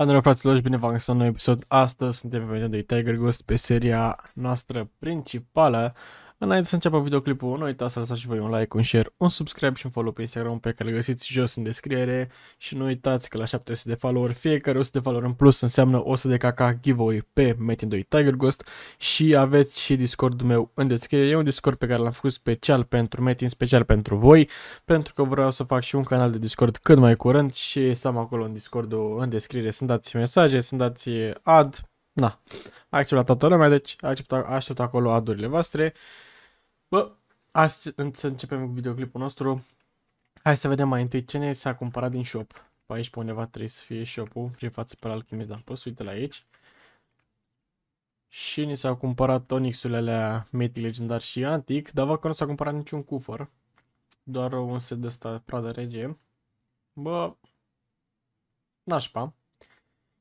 Andrei, fraților, bine v-am găsit un nou episod. Astăzi suntem pe de Tiger Ghost pe seria noastră principală Înainte să înceapă videoclipul, nu uitați să lăsați și voi un like, un share, un subscribe și un follow pe Instagram pe care îl găsiți jos în descriere și nu uitați că la 700 de follower, fiecare 100 de follower în plus înseamnă 100 de caca giveaway pe Metin 2 Tiger Ghost și aveți și Discordul meu în descriere. E un Discord pe care l-am făcut special pentru Metin, special pentru voi, pentru că vreau să fac și un canal de Discord cât mai curând și să am acolo în Discordul în descriere. Sunt dați mesaje, sunt dați ad, Na, a acceptat toată lumea, deci aștept, aștept acolo adurile voastre Bă, azi să începem cu videoclipul nostru. Hai să vedem mai întâi ce ne s-a cumpărat din shop. Pe aici pe undeva trebuie să fie shop-ul, prin față pe la dar poți uite la aici. Și ni s-au cumpărat onyxurile alea metic legendar și antic, dar văd că nu s-a cumpărat niciun cufăr. Doar un set de ăsta pradă rege. Bă, nașpa.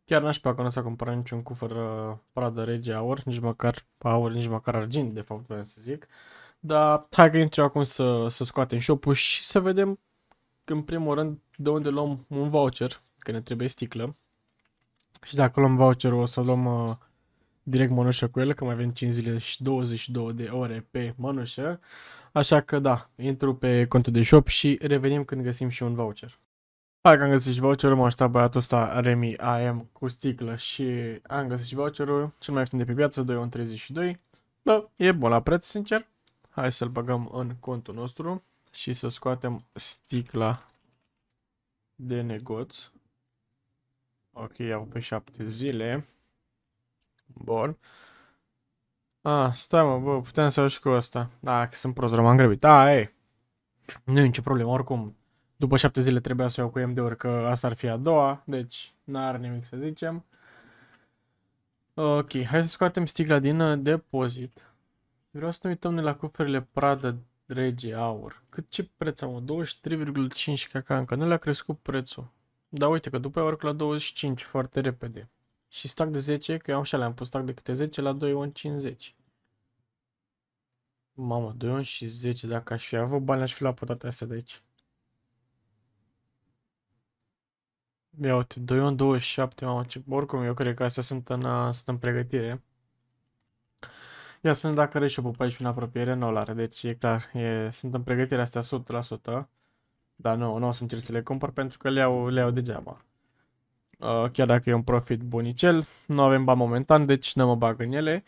Chiar nașpa că nu s-a cumpărat niciun cufăr uh, pradă rege aur, nici măcar aur, nici măcar argint, de fapt, vreau să zic. Uh, dar hai că intru acum să, să scoatem shop și să vedem în primul rând de unde luăm un voucher, că ne trebuie sticlă. Și dacă luăm voucherul o să luăm uh, direct mănușă cu el, că mai avem 5 zile și 22 de ore pe mănușă. Așa că da, intru pe contul de shop și revenim când găsim și un voucher. Hai că am găsit și voucherul, m-a băiatul ăsta Remy AM cu sticlă și am găsit și voucherul, cel mai ieftin de pe piață, 2,32. Da, e bun la preț, sincer. Hai să-l băgăm în contul nostru și să scoatem sticla de negoț. Ok, au pe 7 zile. Bun. Ah, stai mă, bă, puteam să iau și cu asta. Da, că sunt prost, rămân grăbit. Da, ei. Nu e nicio problemă, oricum. După 7 zile trebuia să iau cu MD-uri, că asta ar fi a doua, deci n-ar nimic să zicem. Ok, hai să scoatem sticla din uh, depozit. Vreau să ne uităm de la cuferile Prada Rege Aur. Cât ce preț am? 23,5 caca încă. Nu le-a crescut prețul. Dar uite că după aia la 25 foarte repede. Și stac de 10, că eu am și le-am pus stac de câte 10 la 21,50. Mamă, 2 și 10, dacă aș fi avut bani, aș fi luat pe toate astea de aici. Ia uite, 2 27, mamă, ce... Oricum, eu cred că astea sunt în, sunt în pregătire. Ia sunt dacă are și pe 14 în apropiere, nu l-are, deci e clar, e, sunt în pregătirea astea 100%, dar nu, nu o să încerc să le cumpăr pentru că le iau, le iau degeaba. Uh, chiar dacă e un profit bunicel, nu avem bani momentan, deci nu mă bag în ele.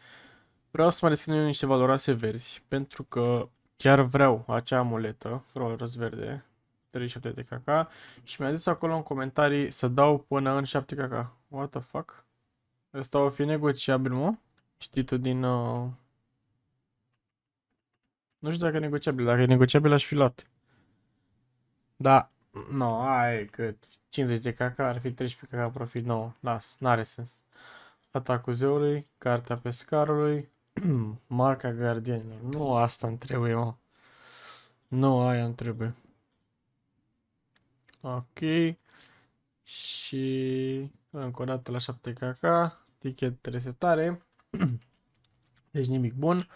Vreau să mai deschid niște valoroase verzi, pentru că chiar vreau acea amuletă, valoros verde, 37 de kk, și mi-a zis acolo în comentarii să dau până în 7 kk. What the fuck? Ăsta o fi negociabil, mă? citită din... Uh... Nu știu dacă e negociabil. Dacă e negociabil, aș fi luat. Da, nu, no, ai cât 50 de caca, ar fi 13 caca profit nou. Las, n-are sens. Atacul zeului, cartea pescarului, marca gardienilor. Nu asta îmi trebuie, mă. Nu aia îmi trebuie. Ok. Și încă o dată la 7 caca, ticket resetare. Deci nimic bun.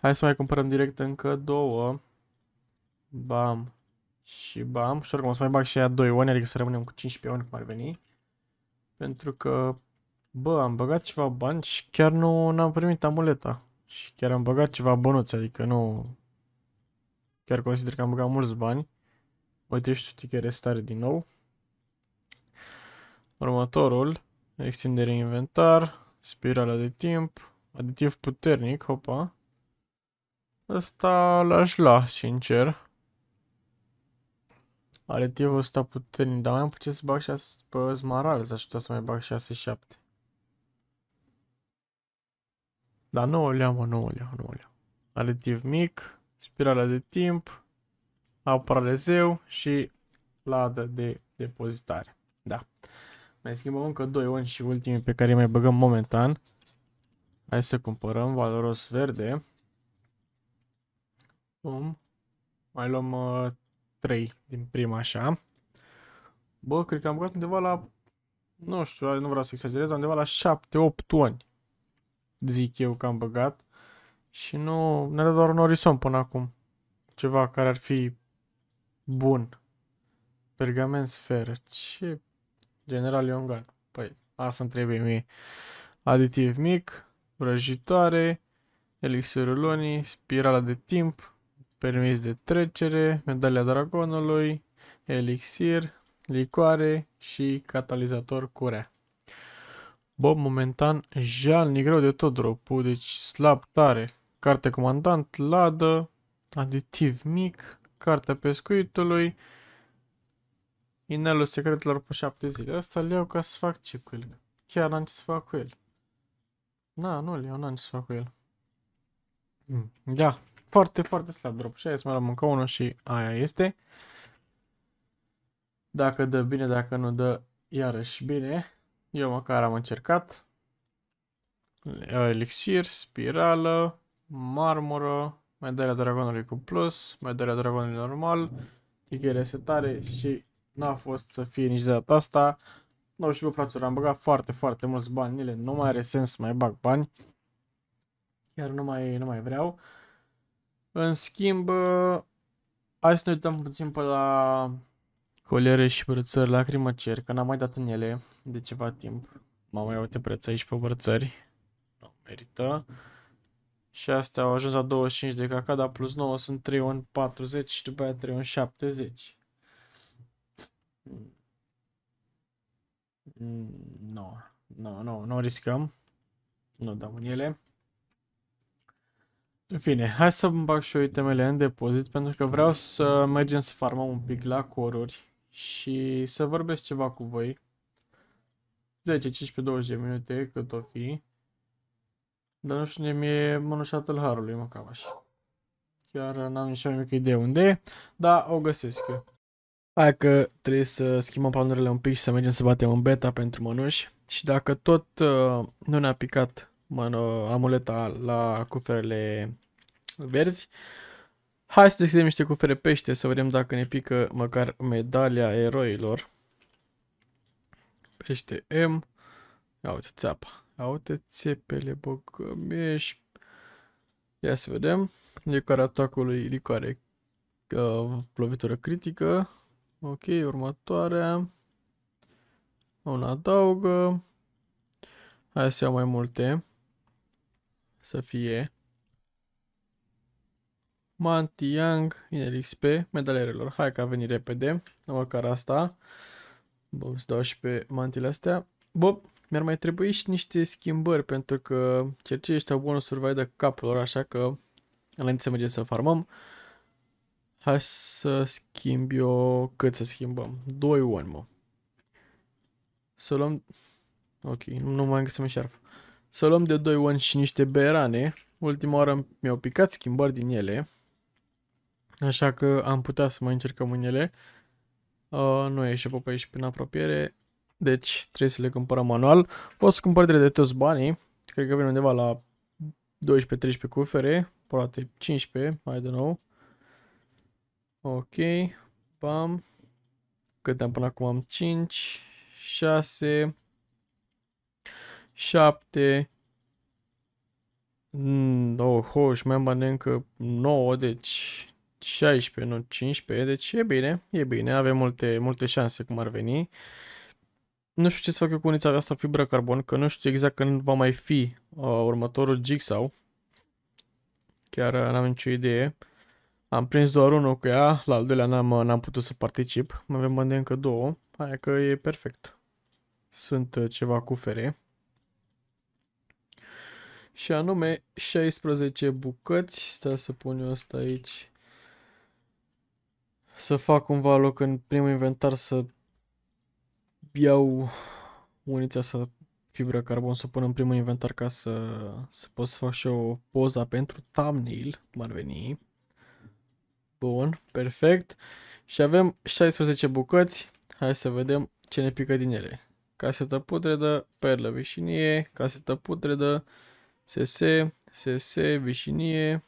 Hai să mai cumpărăm direct încă două. Bam și bam. Și oricum o să mai bag și aia 2 oni, adică să rămânem cu 15 oni cum ar veni. Pentru că, bă, am băgat ceva bani și chiar nu am primit amuleta. Și chiar am băgat ceva bănuți, adică nu... Chiar consider că am băgat mulți bani. Uite, știu că restare din nou. Următorul, extindere inventar, Spirala de timp, aditiv puternic, hopa. Ăsta l-aș lua, sincer. Aditivul ăsta puternic, dar mai am putut să bag 6 pe smaralz, aș putea să mai bag 6-7. Dar nu o leau, mă, nu o leau, nu o leau. Aditiv mic, spirala de timp, apărare zeu și ladă de depozitare. Da. Mai schimbăm încă 2 oni și ultimii pe care mai băgăm momentan. Hai să cumpărăm valoros verde. Bum. Mai luăm uh, 3 din prima așa. Bă, cred că am băgat undeva la, nu știu, nu vreau să exagerez, dar undeva la 7-8 ONI. Zic eu că am băgat. Și nu, ne dă doar un orison până acum. Ceva care ar fi bun. Pergament sferă. Ce General Ion Gan. Păi, asta îmi trebuie mie. Aditiv mic, vrăjitoare, elixirul lunii, spirala de timp, permis de trecere, medalia dragonului, elixir, licoare și catalizator curea. Bă, momentan jalnic greu de tot drop deci slab tare. Carte comandant, ladă, aditiv mic, cartea pescuitului, Inelul secretelor pe șapte zile. Asta le iau ca să fac ce cu el. Chiar n-am ce să fac cu el. Na, nu le iau, n-am ce să fac cu el. Mm. Da, foarte, foarte slab drop. Și aia să mai luăm încă unul și aia este. Dacă dă bine, dacă nu dă, iarăși bine. Eu măcar am încercat. Elixir, spirală, marmură, medalia dragonului cu plus, medalia dragonului normal, tighe resetare și N-a fost să fie nici de data asta. Nu știu, fraților, am băgat foarte, foarte mulți bani ele. Nu mai are sens să mai bag bani. Chiar nu mai, nu mai vreau. În schimb, hai să ne uităm puțin pe la colere și brățări lacrimă cer, că n-am mai dat în ele de ceva timp. Mama, mai uite preț aici pe brățări. Nu merită. Și astea au ajuns la 25 de caca, dar plus 9 sunt 3 ori 40 și după aia 3 ori 70. Nu, nu, nu, nu riscăm. Nu dau în ele. În fine, hai să îmi bag și eu itemele în depozit pentru că vreau să mergem să farmăm un pic la coruri și să vorbesc ceva cu voi. 10, 15, 20 de minute cât o fi. Dar nu știu unde mi-e mănușatul harului, mă cam așa. Chiar n-am nicio mică idee unde dar o găsesc eu. Hai că trebuie să schimbăm planurile un pic și să mergem să batem în beta pentru mănuși. Și dacă tot uh, nu ne-a picat mano, amuleta la cuferele verzi, hai să deschidem niște cufere pește să vedem dacă ne pică măcar medalia eroilor. Pește M. Ia uite țeapa. Ia uite țepele bogămești. Ia să vedem. Licoarea atacului, licoare uh, lovitură critică. Ok, următoarea. un adaugă. Hai să iau mai multe. Să fie. Mantiang, XP medalierelor. Hai că a venit repede. Măcar asta. Bun, să dau și pe mantile astea. Bun, mi-ar mai trebui și niște schimbări pentru că cercei ăștia bonusuri vai de capul lor, așa că înainte să mergem să farmăm. Hai să schimb eu... Cât să schimbăm? 2 oni, mă. Să luăm... Ok, nu mai găsim șarf. Să luăm de 2 oni și niște berane. Ultima oară mi-au picat schimbări din ele. Așa că am putea să mai încercăm în ele. Uh, nu ieșe pe aici prin apropiere. Deci trebuie să le cumpărăm manual. O să cumpăr de toți banii. Cred că vin undeva la 12-13 cufere. Poate 15, mai de nou. Ok. Bam. Cât am până acum? Am 5, 6, 7, Mm, oh, și mai am bani încă 9, deci 16, nu 15, deci e bine, e bine, avem multe, multe șanse cum ar veni. Nu știu ce să fac eu cu unița asta fibra carbon, că nu știu exact când va mai fi uh, următorul jigsaw. Chiar uh, n-am nicio idee. Am prins doar unul cu ea, la al doilea n-am, n-am putut să particip. Mai avem bani încă două, aia că e perfect. Sunt uh, ceva cufere. Și anume 16 bucăți. Stai să pun eu asta aici. Să fac cumva loc în primul inventar să iau unița să fibră carbon să pun în primul inventar ca să, să pot să fac și o poza pentru thumbnail, cum ar veni. Bun, perfect. Și avem 16 bucăți. Hai să vedem ce ne pică din ele. Casetă putredă, perlă vișinie, casetă putredă, SS, SS, vișinie,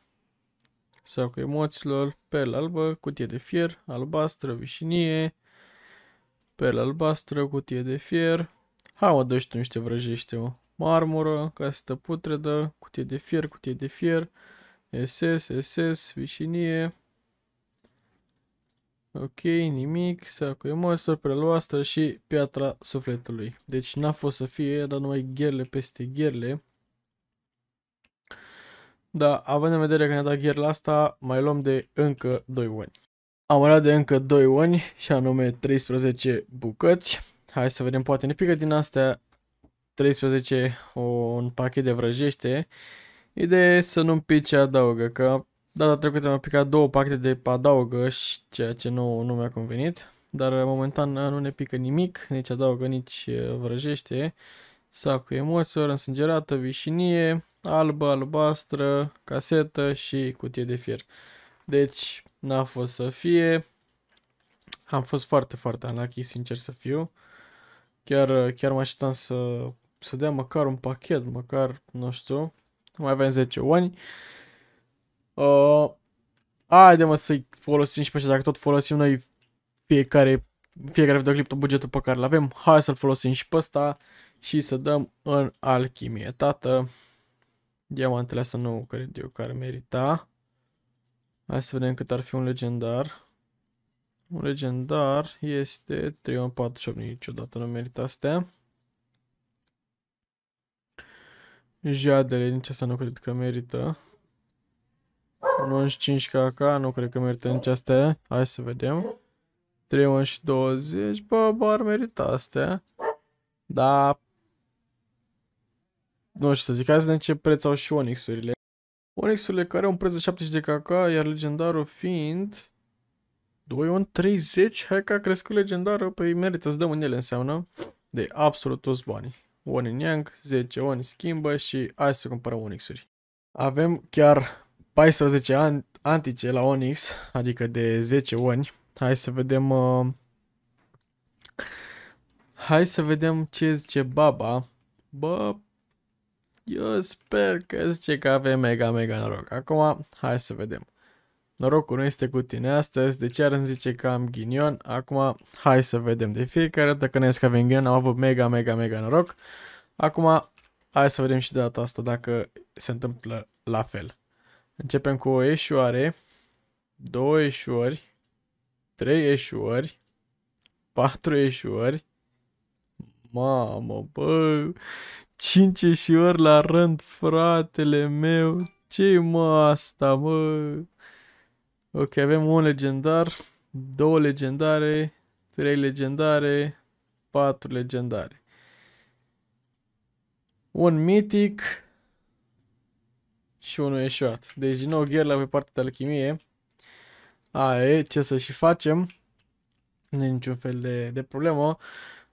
cu emoțiilor, perlă albă, cutie de fier, albastră, vișinie, perlă albastră, cutie de fier. Ha, mă, dă tu niște vrăjește, mă. Marmură, casetă putredă, cutie de fier, cutie de fier, SS, SS, vișinie, Ok, nimic, sacul emoțiilor, preluastră și piatra sufletului. Deci n-a fost să fie, dar numai gherle peste gherle. Da, având în vedere că ne-a dat gherla asta, mai luăm de încă 2 oni. Am luat de încă 2 oni și anume 13 bucăți. Hai să vedem, poate ne pică din astea 13 un pachet de vrăjește. Ideea e să nu-mi pice adaugă, că Data trecută mi-a picat două pachete de adaugă și ceea ce nu, nu mi-a convenit, dar uh, momentan uh, nu ne pică nimic, nici adaugă, nici uh, vrăjește. sacul cu emoțiilor, însângerată, vișinie, albă, albastră, casetă și cutie de fier. Deci, n-a fost să fie. Am fost foarte, foarte anachi, sincer să fiu. Chiar, chiar mă așteptam să, să dea măcar un pachet, măcar, nu știu, mai avem 10 ani. Uh, haide mă să-i folosim și pe așa, dacă tot folosim noi fiecare, fiecare videoclip tot bugetul pe care îl avem, hai să-l folosim și pe ăsta și să dăm în alchimie. Tată, diamantele astea nu cred eu că ar merita. Hai să vedem cât ar fi un legendar. Un legendar este 3.48, niciodată nu merită astea. Jadele nici asta nu cred că merită. 95 KK, nu cred că merită nici astea. Hai să vedem. 31 și 20, bă, bă, ar merita astea. Da. Nu știu să zic, hai să vedem ce preț au și Onyx-urile. Onyx-urile care au un preț de 70 de KK, iar legendarul fiind... 2 on 30? Hai că a crescut legendarul, păi merită să dăm în ele înseamnă. De absolut toți banii. One in Yang, 10 oni schimbă și hai să cumpărăm Onyx-uri. Avem chiar 14 an antice la Onyx, adică de 10 ani. Hai să vedem... Uh, hai să vedem ce zice baba. Bă, eu sper că zice că avem mega, mega noroc. Acum, hai să vedem. Norocul nu este cu tine astăzi, de ce ar îmi zice că am ghinion? Acum, hai să vedem. De fiecare dată când că avem ghinion, am avut mega, mega, mega noroc. Acum, hai să vedem și de data asta dacă se întâmplă la fel. Începem cu o eșuare, două eșuări, trei eșuări, patru eșuări, mamă, bă, cinci eșuări la rând, fratele meu, ce mă asta, mă? Ok, avem un legendar, două legendare, trei legendare, patru legendare. Un mitic, și unul eșuat. Deci din nou gherla pe partea de alchimie. Aia e, ce să și facem. Nu e niciun fel de, de problemă.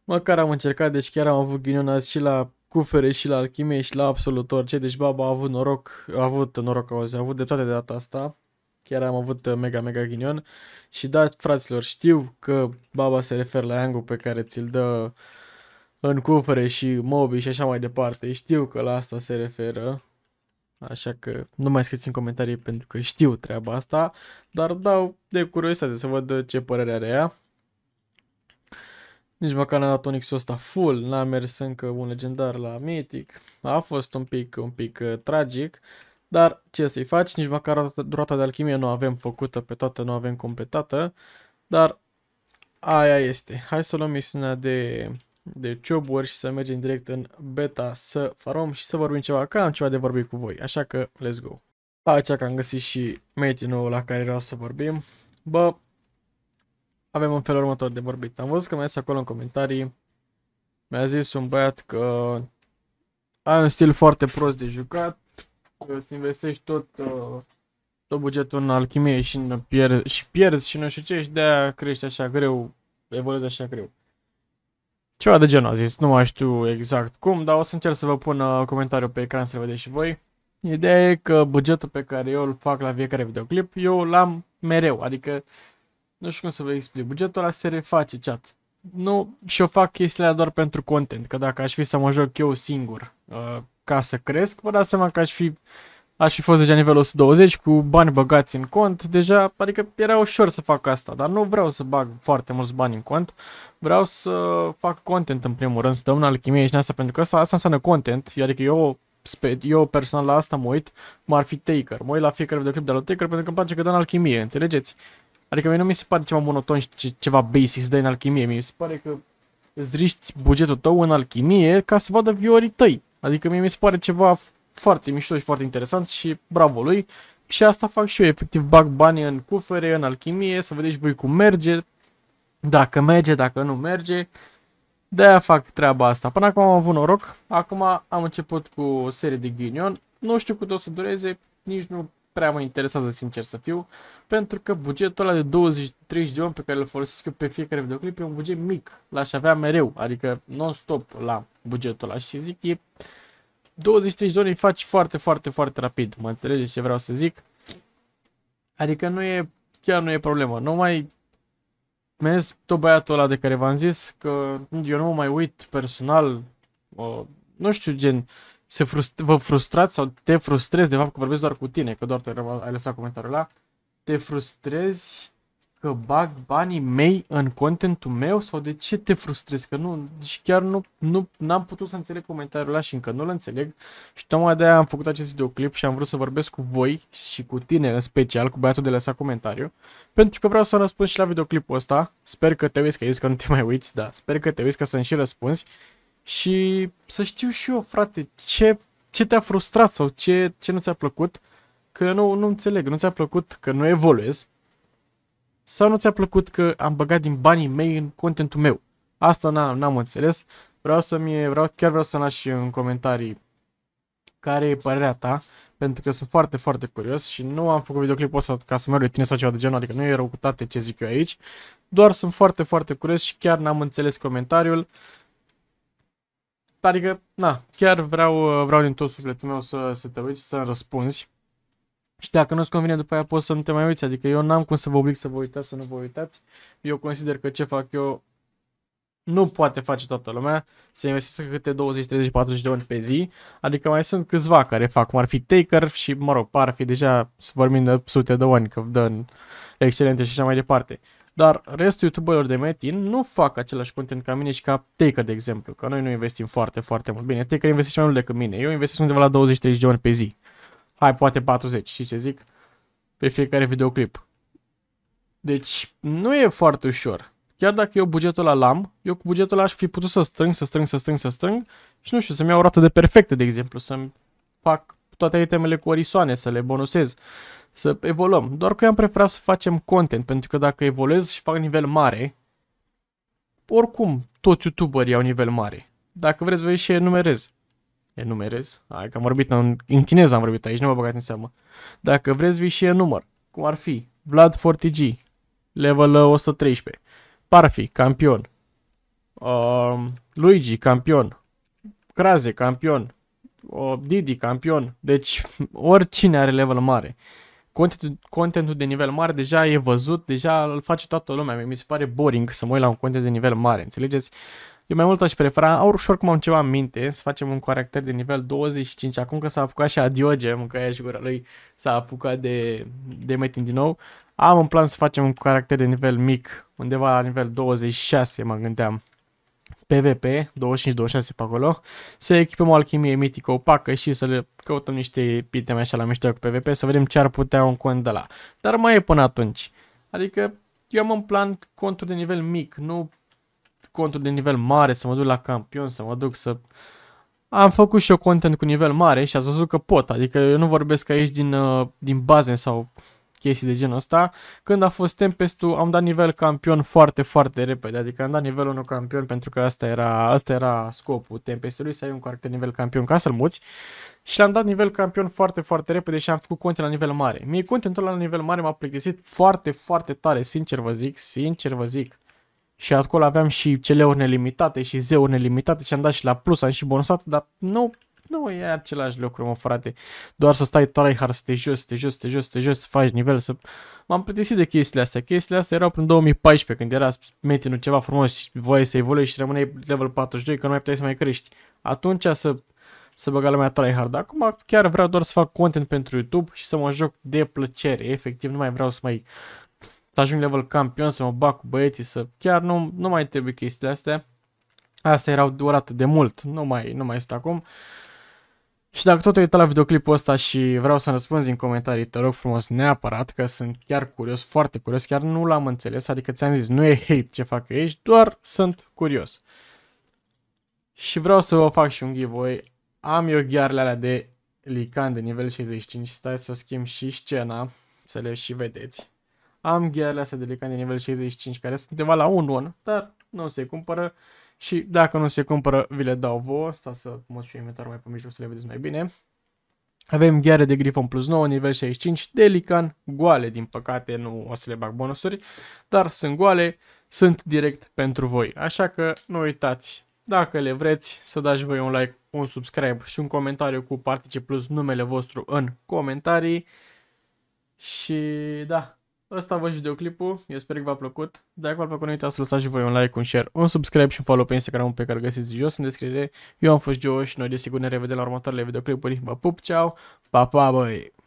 Măcar am încercat, deci chiar am avut ghinion azi și la cufere și la alchimie și la absolut orice. Deci baba a avut noroc, a avut noroc auzi, a avut toate de data asta. Chiar am avut uh, mega, mega ghinion. Și da, fraților, știu că baba se referă la angul pe care ți-l dă în cufere și mobi și așa mai departe. Știu că la asta se referă. Așa că nu mai scrieți în comentarii pentru că știu treaba asta, dar dau de curiozitate să văd ce părere are ea. Nici măcar n-a dat Onyx-ul ăsta full, n-a mers încă un legendar la Mythic. A fost un pic, un pic uh, tragic, dar ce să-i faci, nici măcar durata de alchimie nu avem făcută pe toată, nu avem completată, dar aia este. Hai să luăm misiunea de de cioburi și să mergem direct în beta să farom și să vorbim ceva, că am ceva de vorbit cu voi, așa că let's go. Aici că am găsit și nou la care vreau să vorbim. Bă, avem un fel următor de vorbit. Am văzut că mi-a zis acolo în comentarii, mi-a zis un băiat că ai un stil foarte prost de jucat, îți investești tot, uh, tot bugetul în alchimie și, în pier- și pierzi și nu știu ce și de-aia crești așa greu, evoluezi așa greu. Ceva de genul a zis, nu mai știu exact cum, dar o să încerc să vă pun uh, comentariu pe ecran să vedeți și voi. Ideea e că bugetul pe care eu îl fac la fiecare videoclip, eu l-am mereu, adică nu știu cum să vă explic, bugetul ăla se reface chat. Nu, și o fac chestiile doar pentru content, că dacă aș fi să mă joc eu singur uh, ca să cresc, vă dați seama că aș fi aș fi fost deja nivelul 120 cu bani băgați în cont, deja, adică era ușor să fac asta, dar nu vreau să bag foarte mulți bani în cont, vreau să fac content în primul rând, să dăm în alchimie și în asta, pentru că asta, asta înseamnă content, adică eu eu personal la asta mă uit, mă ar fi Taker. Mă uit la fiecare videoclip de la Taker pentru că îmi place că dă în alchimie, înțelegeți? Adică mie nu mi se pare ceva monoton și ce, ceva basic să dai în alchimie. Mi se pare că îți riști bugetul tău în alchimie ca să vadă viorii tăi. Adică mie mi se pare ceva foarte mișto și foarte interesant și bravo lui. Și asta fac și eu, efectiv bag bani în cufere, în alchimie, să vedeți voi cum merge, dacă merge, dacă nu merge. De-aia fac treaba asta. Până acum am avut noroc, acum am început cu o serie de ghinion. Nu știu cât o să dureze, nici nu prea mă interesează sincer să fiu, pentru că bugetul ăla de 20-30 de ani pe care îl folosesc eu pe fiecare videoclip e un buget mic, l-aș avea mereu, adică non-stop la bugetul ăla și zic e 23 de ore îi faci foarte, foarte, foarte rapid. Mă înțelegeți ce vreau să zic? Adică nu e, chiar nu e problemă. Nu mai mers tot băiatul ăla de care v-am zis că eu nu mă mai uit personal, uh, nu știu, gen, se frust- vă frustrați sau te frustrezi de fapt că vorbesc doar cu tine, că doar tu ai lăsat comentariul ăla, te frustrezi că bag banii mei în contentul meu sau de ce te frustrezi? Că nu, deci chiar nu, nu n am putut să înțeleg comentariul ăla și încă nu-l înțeleg și tocmai de-aia am făcut acest videoclip și am vrut să vorbesc cu voi și cu tine în special, cu băiatul de lăsa comentariu, pentru că vreau să răspund și la videoclipul ăsta, sper că te uiți, că ești că nu te mai uiți, da, sper că te uiți că să-mi și răspunzi și să știu și eu, frate, ce, ce te-a frustrat sau ce, ce nu ți-a plăcut, că nu, nu înțeleg, nu ți-a plăcut, că nu evoluezi, sau nu ți-a plăcut că am băgat din banii mei în contentul meu? Asta n-am, n-am înțeles. Vreau să-mi, vreau, chiar vreau să lași în comentarii care e părerea ta, pentru că sunt foarte, foarte curios și nu am făcut videoclipul ăsta ca să merg tine sau ceva de genul, adică nu e toate ce zic eu aici, doar sunt foarte, foarte curios și chiar n-am înțeles comentariul. Adică, na, chiar vreau, vreau din tot sufletul meu să, să te uiți, să răspunzi. Și dacă nu-ți convine după aia poți să nu te mai uiți, adică eu n-am cum să vă oblig să vă uitați, să nu vă uitați. Eu consider că ce fac eu nu poate face toată lumea să investească câte 20, 30, 40 de ori pe zi, adică mai sunt câțiva care fac, cum ar fi Taker și, mă rog, par fi deja să vorbim de sute de ani, că dă excelente și așa mai departe. Dar restul youtuberilor de metin nu fac același content ca mine și ca Taker, de exemplu, că noi nu investim foarte, foarte mult. Bine, Taker investește mai mult decât mine, eu investesc undeva la 20-30 de ori pe zi hai poate 40, și ce zic? Pe fiecare videoclip. Deci nu e foarte ușor. Chiar dacă eu bugetul ăla l-am, eu cu bugetul ăla aș fi putut să strâng, să strâng, să strâng, să strâng și nu știu, să-mi iau o rată de perfecte, de exemplu, să-mi fac toate itemele cu orisoane, să le bonusez, să evoluăm. Doar că eu am preferat să facem content, pentru că dacă evoluez și fac nivel mare, oricum toți youtuberii au nivel mare. Dacă vreți, vă și enumerez enumerez. Hai că am vorbit în, în chineză, am vorbit aici, nu mă băgați în seamă. Dacă vreți, vii și enumăr. Cum ar fi Vlad 40G, level 113, uh, Parfi, campion, uh, Luigi, campion, Craze, campion, uh, Didi, campion. Deci, oricine are level mare. Contentul, contentul de nivel mare deja e văzut, deja îl face toată lumea. Mi se pare boring să mă uit la un content de nivel mare, înțelegeți? Eu mai mult aș prefera, ușor cum am ceva în minte, să facem un caracter de nivel 25, acum că s-a apucat și Adioge, mâncăia și gura lui s-a apucat de, de metin din nou. Am un plan să facem un caracter de nivel mic, undeva la nivel 26 mă gândeam. PvP, 25-26 pe acolo, să echipăm o alchimie mitică opacă și să le căutăm niște mai așa la mișto cu PvP, să vedem ce ar putea un cont de la. Dar mai e până atunci. Adică eu am un plan conturi de nivel mic, nu conturi de nivel mare, să mă duc la campion, să mă duc să... Am făcut și eu content cu nivel mare și ați văzut că pot, adică eu nu vorbesc aici din, uh, din baze sau chestii de genul ăsta. Când a fost Tempestul, am dat nivel campion foarte, foarte repede, adică am dat nivelul 1 campion pentru că asta era, asta era scopul Tempestului, să ai un caracter nivel campion ca să-l muți. Și l-am dat nivel campion foarte, foarte repede și am făcut conte la nivel mare. Mie contentul la nivel mare m-a plictisit foarte, foarte tare, sincer vă zic, sincer vă zic și acolo aveam și celeuri nelimitate și zeuri nelimitate și am dat și la plus, am și bonusat, dar nu, nu e același lucru, mă frate. Doar să stai tryhard, să te jos, să te jos, să te jos, să te jos, să faci nivel, să... M-am plătisit de chestiile astea. Chestiile astea erau prin 2014, când era metinul ceva frumos și voie să evoluezi și rămâneai level 42, că nu mai puteai să mai crești. Atunci să să băga lumea tryhard. Acum chiar vreau doar să fac content pentru YouTube și să mă joc de plăcere. Efectiv, nu mai vreau să mai să ajung level campion, să mă bag cu băieții, să... Chiar nu, nu mai trebuie chestiile astea. Astea erau durate de mult, nu mai, nu mai este acum. Și dacă tot uitat la videoclipul ăsta și vreau să răspunzi în comentarii, te rog frumos neapărat, că sunt chiar curios, foarte curios, chiar nu l-am înțeles, adică ți-am zis, nu e hate ce fac aici, doar sunt curios. Și vreau să vă fac și un giveaway, am eu ghearele alea de lican de nivel 65, stai să schimb și scena, să le și vedeți. Am ghearele astea de lecan de nivel 65 care sunt undeva la 1-1, dar nu se cumpără. Și dacă nu se cumpără, vi le dau vouă. Stați să mă și inventarul mai pe mijloc să le vedeți mai bine. Avem gheare de Grifon plus 9, nivel 65, Delican, goale, din păcate nu o să le bag bonusuri, dar sunt goale, sunt direct pentru voi. Așa că nu uitați, dacă le vreți, să dați voi un like, un subscribe și un comentariu cu particip plus numele vostru în comentarii. Și da, Asta a fost videoclipul, eu sper că v-a plăcut. Dacă v-a plăcut, nu uitați să lăsați și voi un like, un share, un subscribe și un follow pe Instagram pe care îl găsiți jos în descriere. Eu am fost Joe și noi desigur ne revedem la următoarele videoclipuri. Vă pup, ceau, pa, pa, băi!